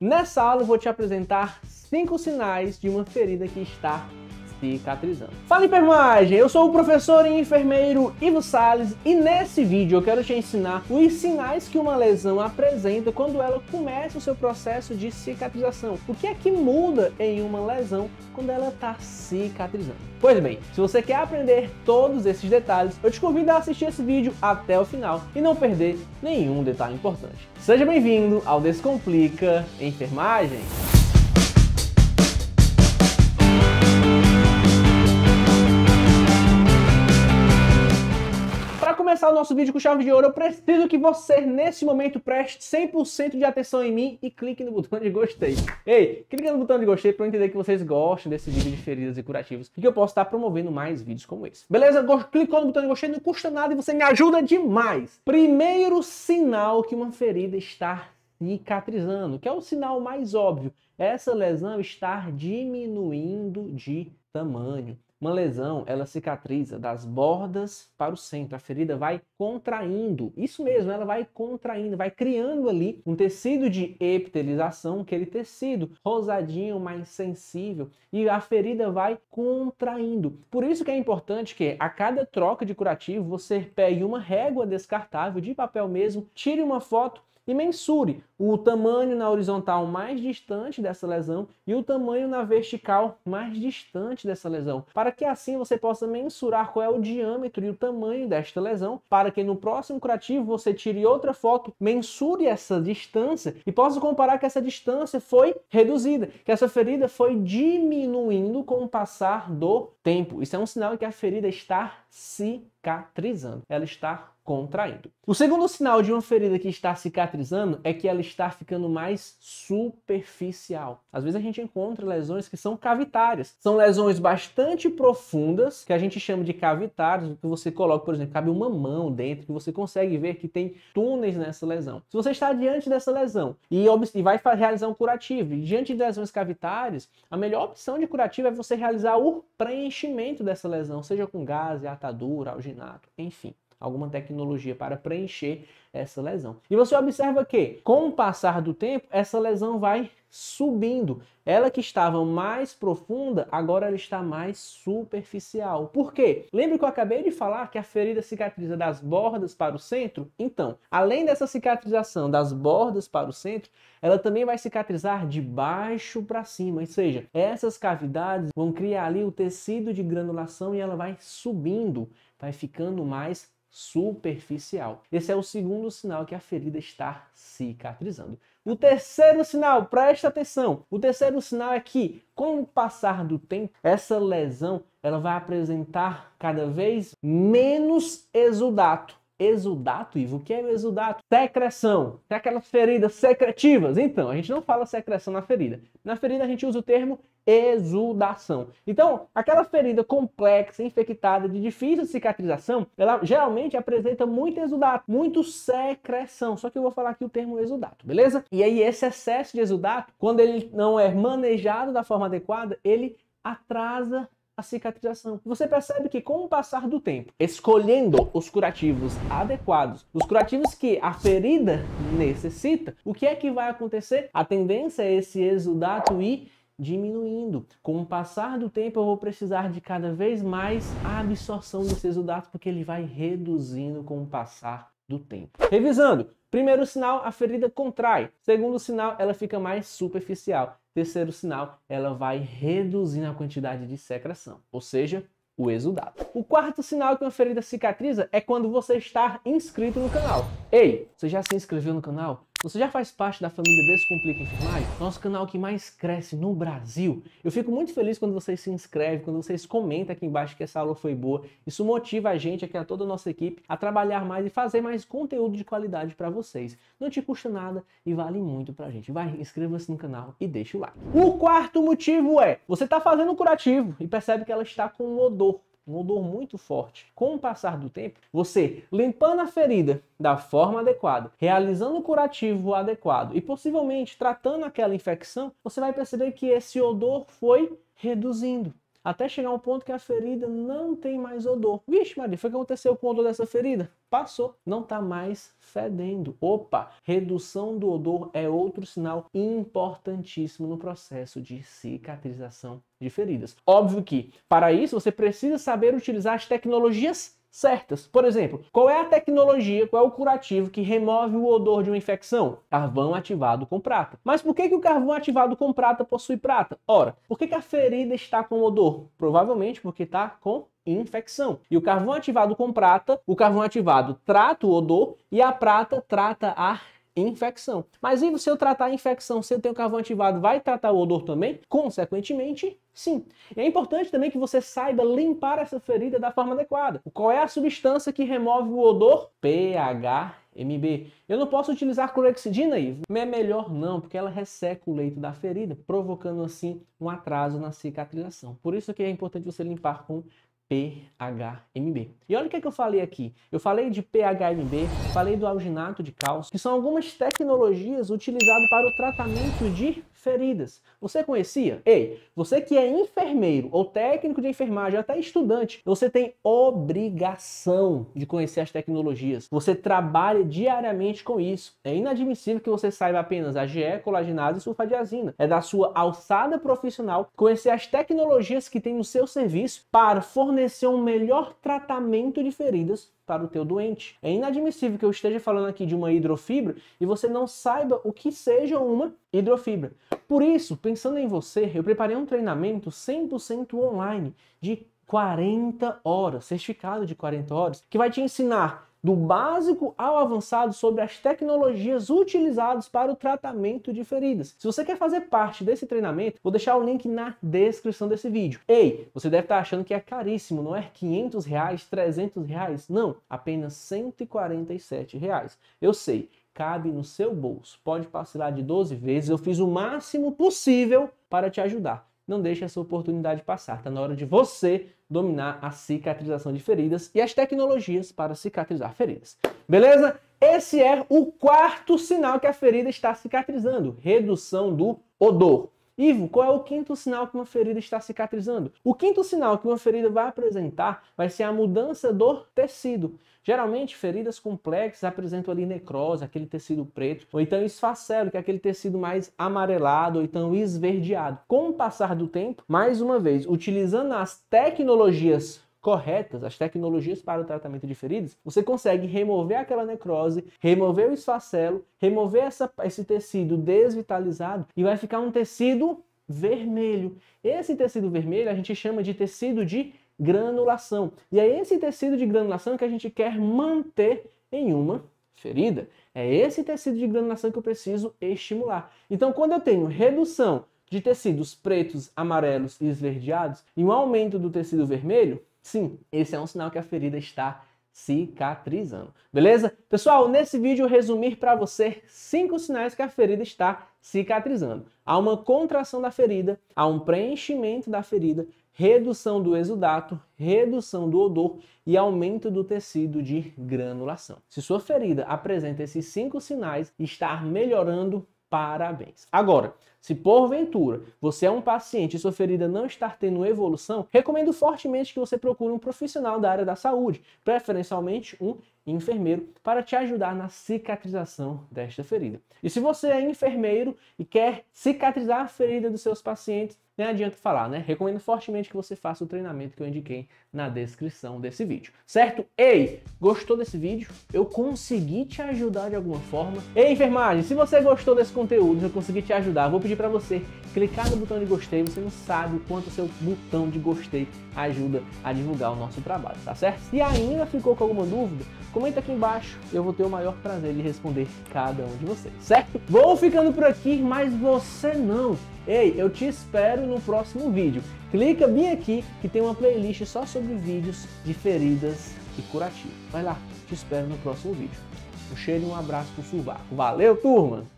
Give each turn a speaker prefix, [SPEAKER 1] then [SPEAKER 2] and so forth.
[SPEAKER 1] Nessa aula eu vou te apresentar cinco sinais de uma ferida que está cicatrizando. Fala enfermagem, eu sou o professor e enfermeiro Ivo Sales e nesse vídeo eu quero te ensinar os sinais que uma lesão apresenta quando ela começa o seu processo de cicatrização. O que é que muda em uma lesão quando ela está cicatrizando? Pois bem, se você quer aprender todos esses detalhes, eu te convido a assistir esse vídeo até o final e não perder nenhum detalhe importante. Seja bem-vindo ao Descomplica Enfermagem. começar o nosso vídeo com chave de ouro, eu preciso que você, nesse momento, preste 100% de atenção em mim e clique no botão de gostei. Ei, clique no botão de gostei para eu entender que vocês gostam desse vídeo de feridas e curativos e que eu posso estar promovendo mais vídeos como esse. Beleza? Clicou no botão de gostei, não custa nada e você me ajuda demais. Primeiro sinal que uma ferida está cicatrizando, que é o sinal mais óbvio. Essa lesão está diminuindo de tamanho. Uma lesão, ela cicatriza das bordas para o centro. A ferida vai contraindo. Isso mesmo, ela vai contraindo, vai criando ali um tecido de epitelização, aquele tecido rosadinho, mais sensível, e a ferida vai contraindo. Por isso que é importante que a cada troca de curativo você pegue uma régua descartável de papel mesmo, tire uma foto e mensure o tamanho na horizontal mais distante dessa lesão e o tamanho na vertical mais distante dessa lesão, para que assim você possa mensurar qual é o diâmetro e o tamanho desta lesão, para que no próximo curativo você tire outra foto, mensure essa distância e possa comparar que essa distância foi reduzida, que essa ferida foi diminuindo com o passar do tempo. Isso é um sinal que a ferida está cicatrizando, ela está contraindo. O segundo sinal de uma ferida que está cicatrizando é que ela está ficando mais superficial. Às vezes a gente encontra lesões que são cavitárias. São lesões bastante profundas, que a gente chama de cavitárias, que você coloca, por exemplo, cabe uma mão dentro, que você consegue ver que tem túneis nessa lesão. Se você está diante dessa lesão e, e vai realizar um curativo, e diante de lesões cavitárias, a melhor opção de curativo é você realizar o preenchimento dessa lesão, seja com gás, atadura, alginato, enfim alguma tecnologia para preencher essa lesão. E você observa que, com o passar do tempo, essa lesão vai subindo. Ela que estava mais profunda, agora ela está mais superficial. Por quê? Lembra que eu acabei de falar que a ferida cicatriza das bordas para o centro? Então, além dessa cicatrização das bordas para o centro, ela também vai cicatrizar de baixo para cima, ou seja, essas cavidades vão criar ali o tecido de granulação e ela vai subindo, vai ficando mais superficial. Esse é o segundo sinal que a ferida está cicatrizando. O terceiro sinal, presta atenção. O terceiro sinal é que, com o passar do tempo, essa lesão ela vai apresentar cada vez menos exudato Exudato, Ivo, o que é o exudato? Secreção, tem aquelas feridas secretivas. Então, a gente não fala secreção na ferida. Na ferida a gente usa o termo exudação. Então, aquela ferida complexa, infectada, de difícil cicatrização, ela geralmente apresenta muito exudato, muito secreção. Só que eu vou falar aqui o termo exudato, beleza? E aí, esse excesso de exudato, quando ele não é manejado da forma adequada, ele atrasa a cicatrização. Você percebe que com o passar do tempo, escolhendo os curativos adequados, os curativos que a ferida necessita, o que é que vai acontecer? A tendência é esse exudato ir diminuindo. Com o passar do tempo, eu vou precisar de cada vez mais a absorção desse exudato, porque ele vai reduzindo com o passar do tempo. Revisando, primeiro sinal, a ferida contrai. Segundo sinal, ela fica mais superficial. Terceiro sinal, ela vai reduzindo a quantidade de secreção, ou seja, o exudado. O quarto sinal que uma ferida cicatriza é quando você está inscrito no canal. Ei, você já se inscreveu no canal? Você já faz parte da família Descomplica Enfermagem? Nosso canal que mais cresce no Brasil. Eu fico muito feliz quando vocês se inscrevem, quando vocês comentam aqui embaixo que essa aula foi boa. Isso motiva a gente, aqui a toda a nossa equipe, a trabalhar mais e fazer mais conteúdo de qualidade para vocês. Não te custa nada e vale muito pra gente. Vai, inscreva-se no canal e deixa o like. O quarto motivo é, você tá fazendo curativo e percebe que ela está com um odor um odor muito forte. Com o passar do tempo, você limpando a ferida da forma adequada, realizando o curativo adequado e possivelmente tratando aquela infecção, você vai perceber que esse odor foi reduzindo até chegar um ponto que a ferida não tem mais odor. Vixe, Maria, foi o que aconteceu com o odor dessa ferida? Passou, não está mais fedendo. Opa, redução do odor é outro sinal importantíssimo no processo de cicatrização de feridas. Óbvio que para isso você precisa saber utilizar as tecnologias certas. Por exemplo, qual é a tecnologia, qual é o curativo que remove o odor de uma infecção? Carvão ativado com prata. Mas por que, que o carvão ativado com prata possui prata? Ora, por que, que a ferida está com odor? Provavelmente porque está com infecção. E o carvão ativado com prata, o carvão ativado trata o odor e a prata trata a infecção. Mas e se eu tratar a infecção, se eu tenho carvão ativado, vai tratar o odor também? Consequentemente, sim. E é importante também que você saiba limpar essa ferida da forma adequada. Qual é a substância que remove o odor? pH MB. Eu não posso utilizar clorexidina aí? É melhor não, porque ela resseca o leito da ferida, provocando assim um atraso na cicatrização. Por isso que é importante você limpar com PHMB. E olha o que, é que eu falei aqui. Eu falei de PHMB, falei do alginato de cálcio, que são algumas tecnologias utilizadas para o tratamento de feridas. Você conhecia? Ei, você que é enfermeiro ou técnico de enfermagem, até estudante, você tem obrigação de conhecer as tecnologias. Você trabalha diariamente com isso. É inadmissível que você saiba apenas a GE, colaginase e sulfadiazina. É da sua alçada profissional conhecer as tecnologias que tem no seu serviço para fornecer um melhor tratamento de feridas para tá o teu doente. É inadmissível que eu esteja falando aqui de uma hidrofibra e você não saiba o que seja uma hidrofibra. Por isso, pensando em você, eu preparei um treinamento 100% online de 40 horas, certificado de 40 horas, que vai te ensinar do básico ao avançado sobre as tecnologias utilizadas para o tratamento de feridas. Se você quer fazer parte desse treinamento, vou deixar o link na descrição desse vídeo. Ei, você deve estar achando que é caríssimo, não é 500 reais, 300 reais? Não, apenas 147 reais. Eu sei, cabe no seu bolso. Pode parcelar de 12 vezes, eu fiz o máximo possível para te ajudar. Não deixe essa oportunidade passar, está na hora de você dominar a cicatrização de feridas e as tecnologias para cicatrizar feridas. Beleza? Esse é o quarto sinal que a ferida está cicatrizando, redução do odor. Ivo, qual é o quinto sinal que uma ferida está cicatrizando? O quinto sinal que uma ferida vai apresentar vai ser a mudança do tecido. Geralmente, feridas complexas apresentam ali necrose, aquele tecido preto, ou então esfacelo, que é aquele tecido mais amarelado, ou então esverdeado. Com o passar do tempo, mais uma vez, utilizando as tecnologias corretas, as tecnologias para o tratamento de feridas, você consegue remover aquela necrose, remover o esfacelo, remover essa, esse tecido desvitalizado e vai ficar um tecido vermelho. Esse tecido vermelho a gente chama de tecido de granulação. E é esse tecido de granulação que a gente quer manter em uma ferida. É esse tecido de granulação que eu preciso estimular. Então, quando eu tenho redução de tecidos pretos, amarelos e esverdeados e um aumento do tecido vermelho, sim, esse é um sinal que a ferida está cicatrizando. Beleza? Pessoal, nesse vídeo eu resumir para você cinco sinais que a ferida está cicatrizando. Há uma contração da ferida, há um preenchimento da ferida, redução do exudato, redução do odor e aumento do tecido de granulação. Se sua ferida apresenta esses cinco sinais, está melhorando, parabéns. Agora, se porventura você é um paciente e sua ferida não está tendo evolução, recomendo fortemente que você procure um profissional da área da saúde, preferencialmente um enfermeiro, para te ajudar na cicatrização desta ferida. E se você é enfermeiro e quer cicatrizar a ferida dos seus pacientes, nem adianta falar, né? Recomendo fortemente que você faça o treinamento que eu indiquei na descrição desse vídeo, certo? Ei, gostou desse vídeo? Eu consegui te ajudar de alguma forma? Ei, enfermagem, se você gostou desse conteúdo, eu consegui te ajudar, vou pedir para você clicar no botão de gostei, você não sabe o quanto o seu botão de gostei ajuda a divulgar o nosso trabalho, tá certo? Se ainda ficou com alguma dúvida, comenta aqui embaixo, eu vou ter o maior prazer de responder cada um de vocês, certo? Vou ficando por aqui, mas você não. Ei, eu te espero no próximo vídeo. Clica bem aqui que tem uma playlist só sobre vídeos de feridas e curativo. Vai lá, te espero no próximo vídeo. Um cheiro e um abraço pro Subaco. Valeu, turma!